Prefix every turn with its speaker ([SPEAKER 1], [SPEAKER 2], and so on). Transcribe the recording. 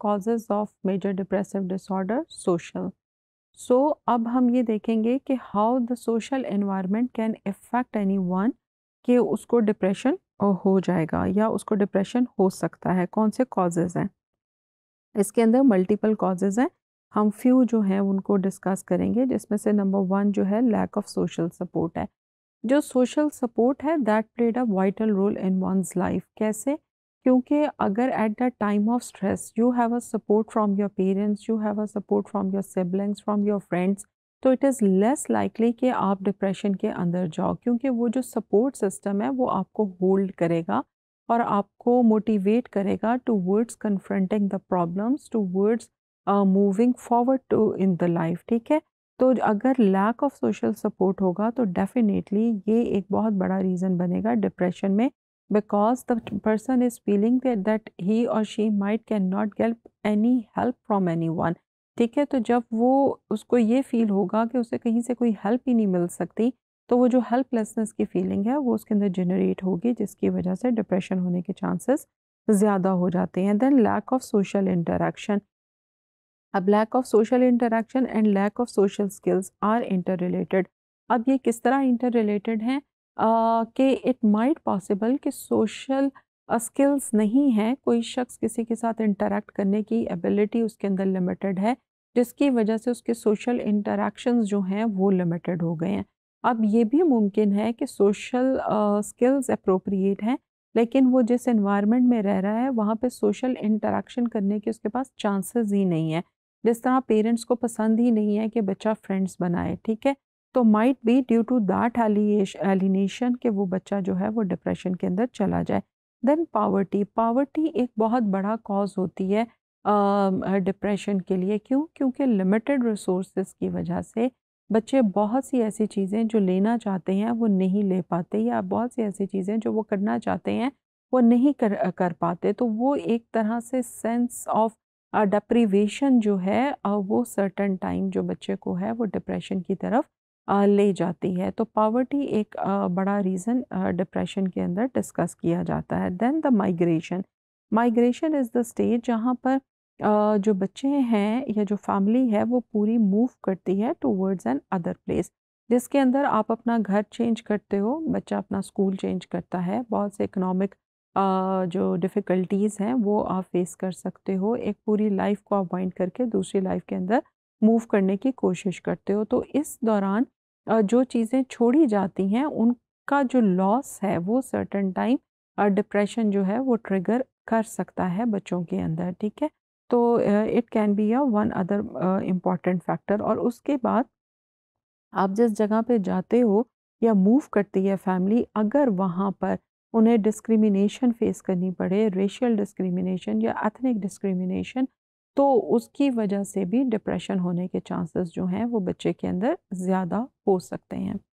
[SPEAKER 1] causes of major depressive disorder social so अब हम ये देखेंगे कि how the social environment can affect anyone कि उसको डिप्रेशन हो जाएगा या उसको डिप्रेशन हो सकता है कौन से कॉजेज़ हैं इसके अंदर मल्टीपल कॉजेज़ हैं हम फ्यू जो हैं उनको डिस्कस करेंगे जिसमें से नंबर वन जो है लैक ऑफ सोशल सपोर्ट है जो सोशल सपोर्ट है that played a vital role in one life कैसे क्योंकि अगर at the time of stress you have a support from your parents you have a support from your siblings from your friends तो it is less likely कि आप depression के अंदर जाओ क्योंकि वो जो सपोर्ट सिस्टम है वो आपको होल्ड करेगा और आपको मोटिवेट करेगा towards confronting the problems towards moving forward to in the life ठीक है तो अगर लैक ऑफ सोशल सपोर्ट होगा तो डेफिनेटली ये एक बहुत बड़ा रीज़न बनेगा डिप्रेशन में because the person is feeling that, that he or she might not help get any help from anyone ठीक है तो जब वो उसको ये फील होगा कि उसे कहीं से कोई हेल्प ही नहीं मिल सकती तो वो जो हेल्पलेसनेस की फीलिंग है वो उसके अंदर जनरेट होगी जिसकी वजह से डिप्रेशन होने के चांसेस ज़्यादा हो जाते हैं then lack of social interaction अब lack of social interaction and lack of social skills are inter related अब ये किस तरह इंटर रिलेटेड हैं कि इट माइट पॉसिबल कि सोशल स्किल्स नहीं हैं कोई शख्स किसी के साथ इंटरेक्ट करने की एबिलिटी उसके अंदर लिमिटेड है जिसकी वजह से उसके सोशल इंटरेक्शंस जो हैं वो लिमिटेड हो गए हैं अब ये भी मुमकिन है कि सोशल स्किल्स अप्रोप्रिएट हैं लेकिन वो जिस इन्वायरमेंट में रह रहा है वहाँ पे सोशल इंटरेक्शन करने के उसके पास चांसेस ही नहीं है जिस तरह पेरेंट्स को पसंद ही नहीं है कि बच्चा फ्रेंड्स बनाए ठीक है तो might be due to that alienation के वो बच्चा जो है वो डिप्रेशन के अंदर चला जाए देन पावर्टी पावर्टी एक बहुत बड़ा कॉज होती है डिप्रेशन के लिए क्यों क्योंकि लिमिटेड रिसोर्स की वजह से बच्चे बहुत सी ऐसी चीज़ें जो लेना चाहते हैं वो नहीं ले पाते या बहुत सी ऐसी चीज़ें जो वो करना चाहते हैं वो नहीं कर कर पाते तो वो एक तरह से सेंस ऑफ डिप्रीवेशन जो है वो सर्टन टाइम जो बच्चे को है वो डिप्रेशन की तरफ ले जाती है तो पावर्टी एक बड़ा रीज़न डिप्रेशन के अंदर डिस्कस किया जाता है then the migration migration is the stage जहाँ पर जो बच्चे हैं या जो फैमिली है वो पूरी मूव करती है टूवर्ड्स एन अदर प्लेस जिसके अंदर आप अपना घर चेंज करते हो बच्चा अपना स्कूल चेंज करता है बहुत से इकनॉमिक जो डिफ़िकल्टीज़ हैं वो आप फेस कर सकते हो एक पूरी लाइफ को आप वाइंड करके दूसरी लाइफ के अंदर मूव करने की कोशिश करते हो तो इस दौरान जो चीज़ें छोड़ी जाती हैं उनका जो लॉस है वो सर्टन टाइम डिप्रेशन जो है वो ट्रिगर कर सकता है बच्चों के अंदर ठीक है तो it can be a one other important factor और उसके बाद आप जिस जगह पे जाते हो या मूव करती है फैमिली अगर वहाँ पर उन्हें डिस्क्रिमिनेशन फेस करनी पड़े रेशियल डिस्क्रिमिनेशन या एथनिक डिस्क्रिमिनेशन तो उसकी वजह से भी डिप्रेशन होने के चांसेस जो हैं वो बच्चे के अंदर ज़्यादा हो सकते हैं